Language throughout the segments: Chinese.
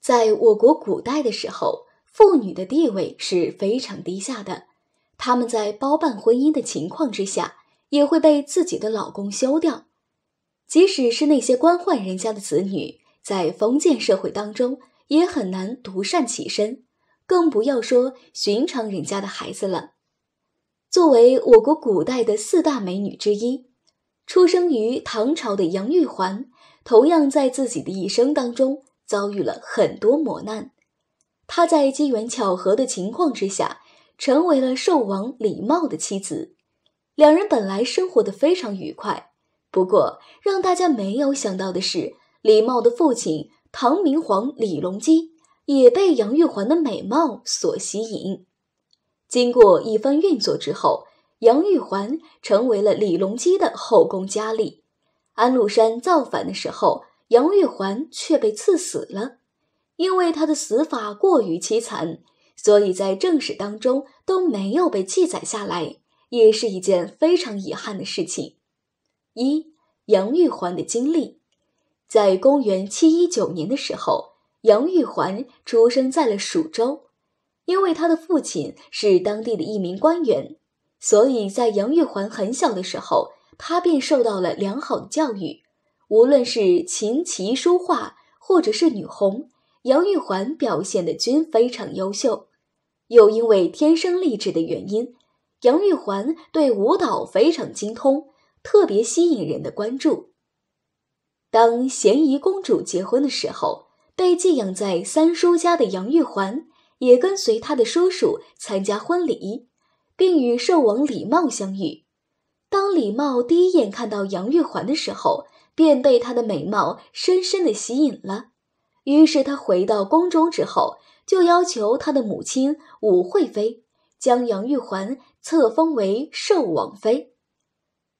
在我国古代的时候，妇女的地位是非常低下的。她们在包办婚姻的情况之下，也会被自己的老公休掉。即使是那些官宦人家的子女，在封建社会当中也很难独善其身，更不要说寻常人家的孩子了。作为我国古代的四大美女之一。出生于唐朝的杨玉环，同样在自己的一生当中遭遇了很多磨难。她在机缘巧合的情况之下，成为了寿王李瑁的妻子。两人本来生活的非常愉快，不过让大家没有想到的是，李瑁的父亲唐明皇李隆基也被杨玉环的美貌所吸引。经过一番运作之后。杨玉环成为了李隆基的后宫佳丽，安禄山造反的时候，杨玉环却被赐死了，因为她的死法过于凄惨，所以在正史当中都没有被记载下来，也是一件非常遗憾的事情。一、杨玉环的经历，在公元七一九年的时候，杨玉环出生在了蜀州，因为她的父亲是当地的一名官员。所以在杨玉环很小的时候，她便受到了良好的教育。无论是琴棋书画，或者是女红，杨玉环表现的均非常优秀。又因为天生丽质的原因，杨玉环对舞蹈非常精通，特别吸引人的关注。当咸宜公主结婚的时候，被寄养在三叔家的杨玉环也跟随她的叔叔参加婚礼。并与寿王李瑁相遇。当李瑁第一眼看到杨玉环的时候，便被她的美貌深深的吸引了。于是他回到宫中之后，就要求他的母亲武惠妃将杨玉环册封为寿王妃。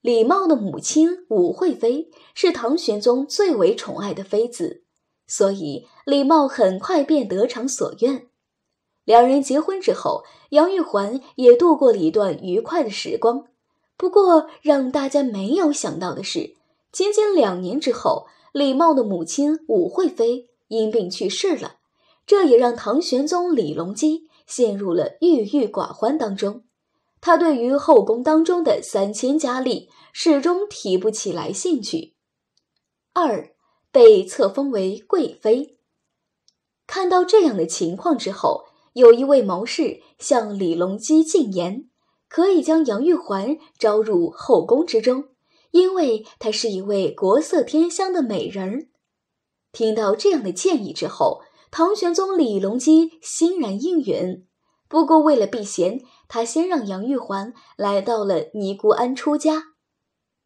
李瑁的母亲武惠妃是唐玄宗最为宠爱的妃子，所以李瑁很快便得偿所愿。两人结婚之后，杨玉环也度过了一段愉快的时光。不过，让大家没有想到的是，仅仅两年之后，李瑁的母亲武惠妃因病去世了。这也让唐玄宗李隆基陷入了郁郁寡欢当中。他对于后宫当中的三千佳丽始终提不起来兴趣。二，被册封为贵妃。看到这样的情况之后。有一位谋士向李隆基进言，可以将杨玉环招入后宫之中，因为她是一位国色天香的美人儿。听到这样的建议之后，唐玄宗李隆基欣然应允。不过，为了避嫌，他先让杨玉环来到了尼姑庵出家。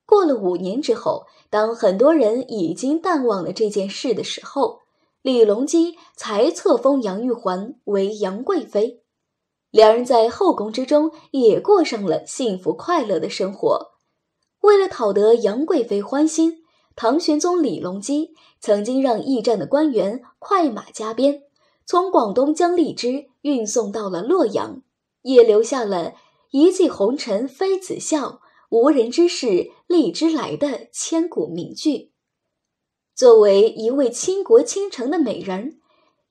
过了五年之后，当很多人已经淡忘了这件事的时候。李隆基才册封杨玉环为杨贵妃，两人在后宫之中也过上了幸福快乐的生活。为了讨得杨贵妃欢心，唐玄宗李隆基曾经让驿站的官员快马加鞭，从广东将荔枝运送到了洛阳，也留下了一骑红尘妃子笑，无人知是荔枝来的千古名句。作为一位倾国倾城的美人，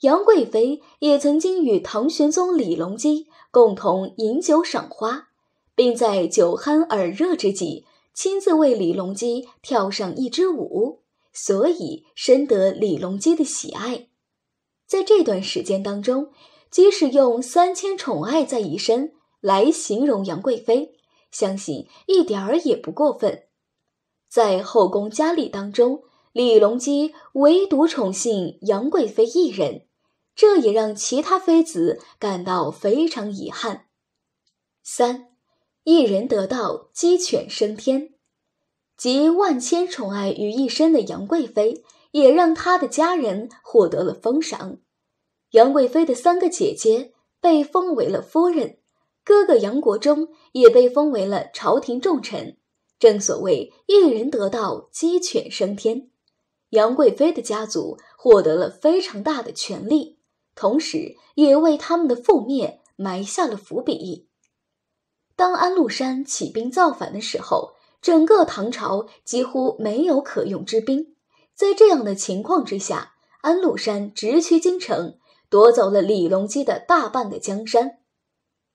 杨贵妃也曾经与唐玄宗李隆基共同饮酒赏花，并在酒酣耳热之际亲自为李隆基跳上一支舞，所以深得李隆基的喜爱。在这段时间当中，即使用“三千宠爱在一身”来形容杨贵妃，相信一点儿也不过分。在后宫佳丽当中，李隆基唯独宠幸杨贵妃一人，这也让其他妃子感到非常遗憾。三，一人得道，鸡犬升天。集万千宠爱于一身的杨贵妃，也让她的家人获得了封赏。杨贵妃的三个姐姐被封为了夫人，哥哥杨国忠也被封为了朝廷重臣。正所谓一人得道，鸡犬升天。杨贵妃的家族获得了非常大的权力，同时也为他们的覆灭埋下了伏笔。当安禄山起兵造反的时候，整个唐朝几乎没有可用之兵。在这样的情况之下，安禄山直趋京城，夺走了李隆基的大半个江山。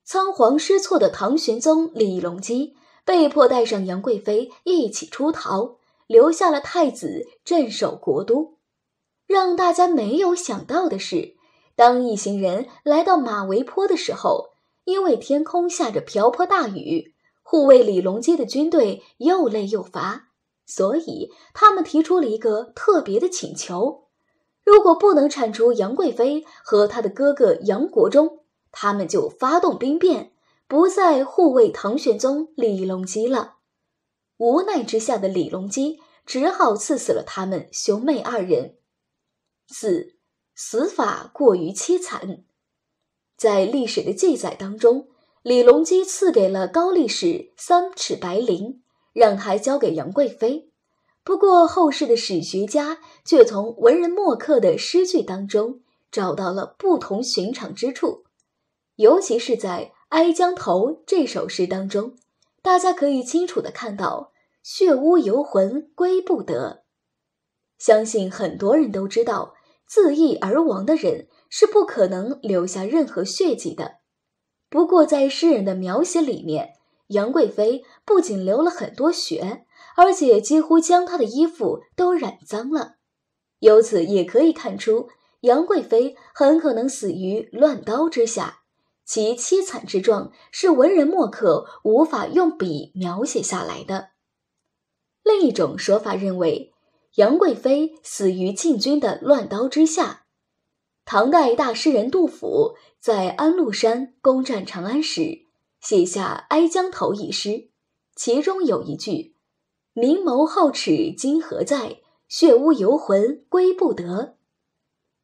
仓皇失措的唐玄宗李隆基被迫带上杨贵妃一起出逃。留下了太子镇守国都。让大家没有想到的是，当一行人来到马嵬坡的时候，因为天空下着瓢泼大雨，护卫李隆基的军队又累又乏，所以他们提出了一个特别的请求：如果不能铲除杨贵妃和他的哥哥杨国忠，他们就发动兵变，不再护卫唐玄宗李隆基了。无奈之下的李隆基只好赐死了他们兄妹二人。四，死法过于凄惨。在历史的记载当中，李隆基赐给了高力士三尺白绫，让他交给杨贵妃。不过后世的史学家却从文人墨客的诗句当中找到了不同寻常之处，尤其是在《哀江头》这首诗当中，大家可以清楚的看到。血污游魂归不得，相信很多人都知道，自缢而亡的人是不可能留下任何血迹的。不过，在诗人的描写里面，杨贵妃不仅流了很多血，而且几乎将她的衣服都染脏了。由此也可以看出，杨贵妃很可能死于乱刀之下，其凄惨之状是文人墨客无法用笔描写下来的。另一种说法认为，杨贵妃死于禁军的乱刀之下。唐代大诗人杜甫在安禄山攻占长安时，写下《哀江头》一诗，其中有一句：“明眸皓齿今何在？血污游魂归不得。”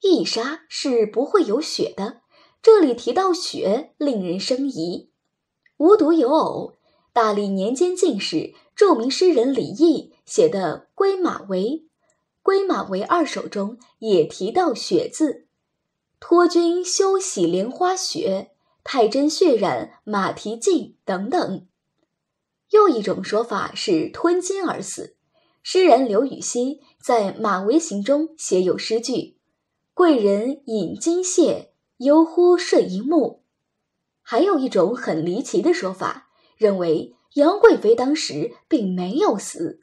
一杀是不会有血的，这里提到血，令人生疑。无独有偶。大历年间进士、著名诗人李益写的《归马为归马为二首》中也提到“雪”字，“托君休洗莲花雪，太真血染马蹄尽”等等。又一种说法是吞金而死，诗人刘禹锡在《马嵬行》中写有诗句：“贵人饮金屑，忧乎睡一目。”还有一种很离奇的说法。认为杨贵妃当时并没有死。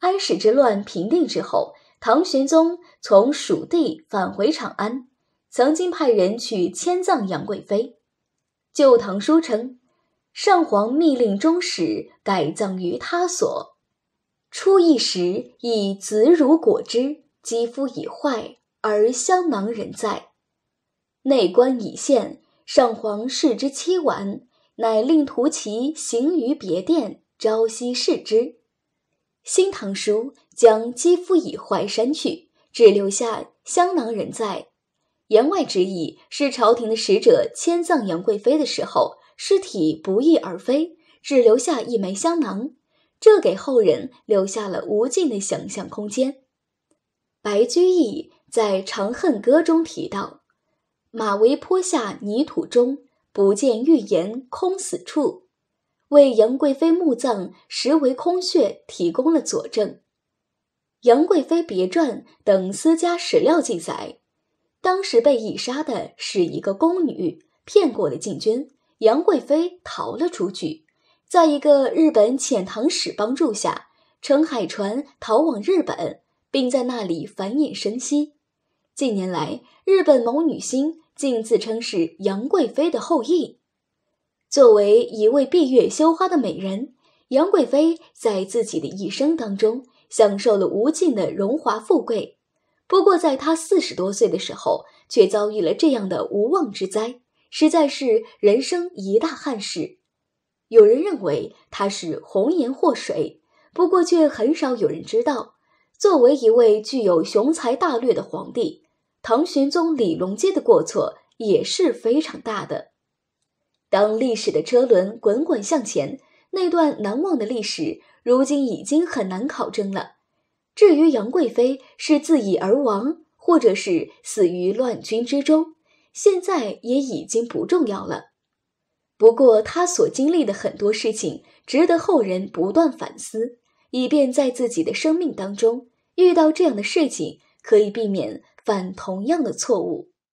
安史之乱平定之后，唐玄宗从蜀地返回长安，曾经派人去迁葬杨贵妃。《旧唐书》称：“上皇密令中使改葬于他所，初一时以子乳果之，肌肤已坏，而香囊仍在。内官已现，上皇视之凄婉，乃令图其行于别殿，朝夕视之。新唐书将肌肤以淮山去，只留下香囊仍在。言外之意是，朝廷的使者迁葬杨贵妃的时候，尸体不翼而飞，只留下一枚香囊。这给后人留下了无尽的想象空间。白居易在《长恨歌》中提到：“马嵬坡下泥土中。”不见玉颜空死处，为杨贵妃墓葬实为空穴提供了佐证。《杨贵妃别传》等私家史料记载，当时被已杀的是一个宫女，骗过了禁军，杨贵妃逃了出去，在一个日本遣唐使帮助下，乘海船逃往日本，并在那里繁衍生息。近年来，日本某女星。竟自称是杨贵妃的后裔。作为一位闭月羞花的美人，杨贵妃在自己的一生当中享受了无尽的荣华富贵。不过，在她四十多岁的时候，却遭遇了这样的无妄之灾，实在是人生一大憾事。有人认为她是红颜祸水，不过却很少有人知道，作为一位具有雄才大略的皇帝。唐玄宗李隆基的过错也是非常大的。当历史的车轮滚滚向前，那段难忘的历史如今已经很难考证了。至于杨贵妃是自缢而亡，或者是死于乱军之中，现在也已经不重要了。不过，他所经历的很多事情，值得后人不断反思，以便在自己的生命当中遇到这样的事情，可以避免。犯同样的错误。